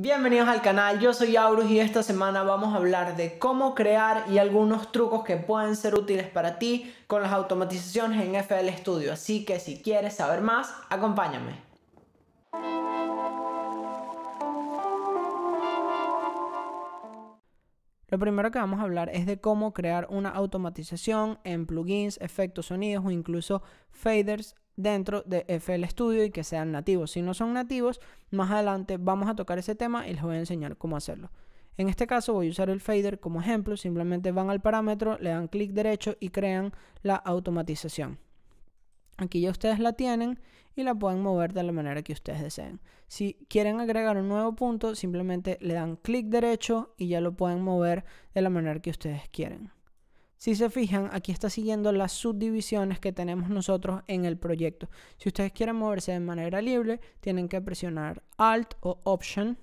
Bienvenidos al canal, yo soy Aurus y esta semana vamos a hablar de cómo crear y algunos trucos que pueden ser útiles para ti con las automatizaciones en FL Studio, así que si quieres saber más, acompáñame. Lo primero que vamos a hablar es de cómo crear una automatización en plugins, efectos, sonidos o incluso faders dentro de FL Studio y que sean nativos. Si no son nativos, más adelante vamos a tocar ese tema y les voy a enseñar cómo hacerlo. En este caso voy a usar el fader como ejemplo, simplemente van al parámetro, le dan clic derecho y crean la automatización. Aquí ya ustedes la tienen y la pueden mover de la manera que ustedes deseen. Si quieren agregar un nuevo punto, simplemente le dan clic derecho y ya lo pueden mover de la manera que ustedes quieren. Si se fijan, aquí está siguiendo las subdivisiones que tenemos nosotros en el proyecto. Si ustedes quieren moverse de manera libre, tienen que presionar Alt o Option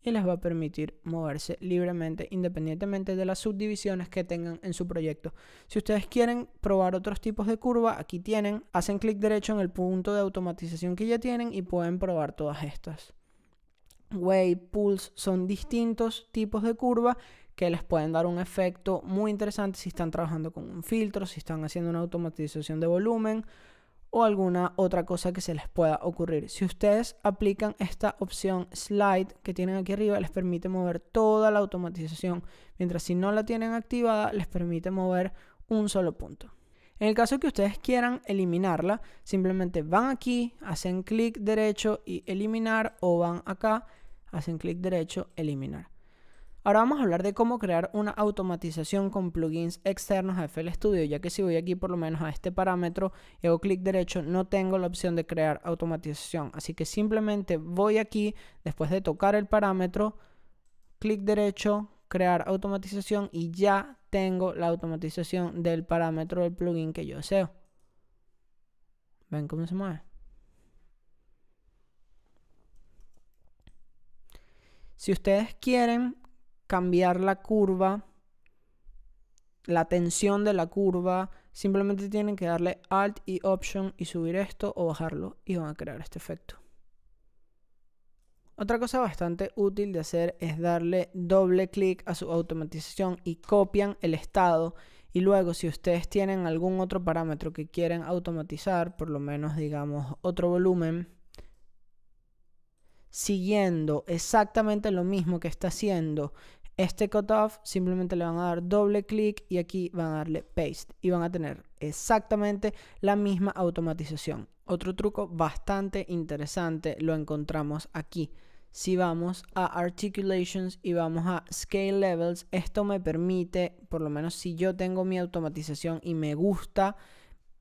y les va a permitir moverse libremente independientemente de las subdivisiones que tengan en su proyecto. Si ustedes quieren probar otros tipos de curva, aquí tienen, hacen clic derecho en el punto de automatización que ya tienen y pueden probar todas estas. Wave, Pulse son distintos tipos de curva que les pueden dar un efecto muy interesante si están trabajando con un filtro, si están haciendo una automatización de volumen o alguna otra cosa que se les pueda ocurrir. Si ustedes aplican esta opción slide que tienen aquí arriba, les permite mover toda la automatización, mientras si no la tienen activada, les permite mover un solo punto. En el caso que ustedes quieran eliminarla, simplemente van aquí, hacen clic derecho y eliminar o van acá, hacen clic derecho, eliminar. Ahora vamos a hablar de cómo crear una automatización con plugins externos a FL Studio, ya que si voy aquí por lo menos a este parámetro y hago clic derecho, no tengo la opción de crear automatización. Así que simplemente voy aquí, después de tocar el parámetro, clic derecho, crear automatización y ya tengo la automatización del parámetro del plugin que yo deseo. ¿Ven cómo se mueve? Si ustedes quieren cambiar la curva, la tensión de la curva. Simplemente tienen que darle Alt y Option y subir esto o bajarlo y van a crear este efecto. Otra cosa bastante útil de hacer es darle doble clic a su automatización y copian el estado. Y luego si ustedes tienen algún otro parámetro que quieren automatizar, por lo menos digamos otro volumen, siguiendo exactamente lo mismo que está haciendo este cutoff simplemente le van a dar doble clic y aquí van a darle paste y van a tener exactamente la misma automatización. Otro truco bastante interesante lo encontramos aquí. Si vamos a Articulations y vamos a Scale Levels, esto me permite, por lo menos si yo tengo mi automatización y me gusta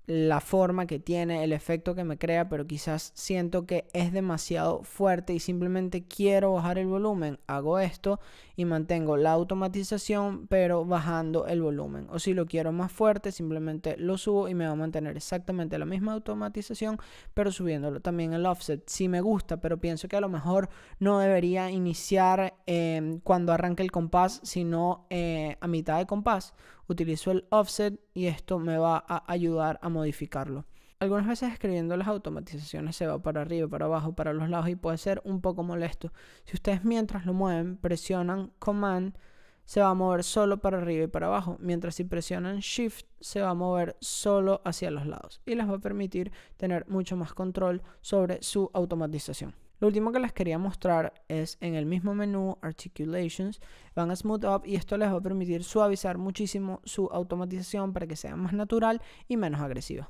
la forma que tiene, el efecto que me crea, pero quizás siento que es demasiado fuerte y simplemente quiero bajar el volumen, hago esto y mantengo la automatización, pero bajando el volumen. O si lo quiero más fuerte, simplemente lo subo y me va a mantener exactamente la misma automatización, pero subiéndolo también el offset. Si sí me gusta, pero pienso que a lo mejor no debería iniciar eh, cuando arranque el compás, sino eh, a mitad de compás utilizo el offset y esto me va a ayudar a modificarlo. Algunas veces escribiendo las automatizaciones se va para arriba, para abajo, para los lados y puede ser un poco molesto. Si ustedes mientras lo mueven presionan Command, se va a mover solo para arriba y para abajo, mientras si presionan Shift se va a mover solo hacia los lados y les va a permitir tener mucho más control sobre su automatización. Lo último que les quería mostrar es en el mismo menú Articulations, van a Smooth Up y esto les va a permitir suavizar muchísimo su automatización para que sea más natural y menos agresiva.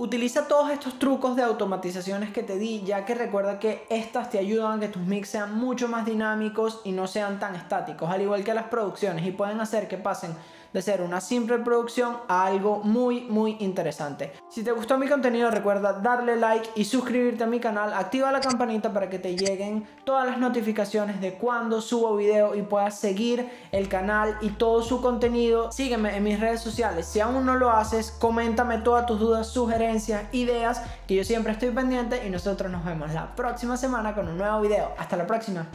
Utiliza todos estos trucos de automatizaciones que te di, ya que recuerda que estas te ayudan a que tus mix sean mucho más dinámicos y no sean tan estáticos, al igual que las producciones, y pueden hacer que pasen de ser una simple producción a algo muy muy interesante. Si te gustó mi contenido recuerda darle like y suscribirte a mi canal, activa la campanita para que te lleguen todas las notificaciones de cuando subo video y puedas seguir el canal y todo su contenido. Sígueme en mis redes sociales, si aún no lo haces coméntame todas tus dudas, sugerencias, ideas que yo siempre estoy pendiente y nosotros nos vemos la próxima semana con un nuevo video. Hasta la próxima.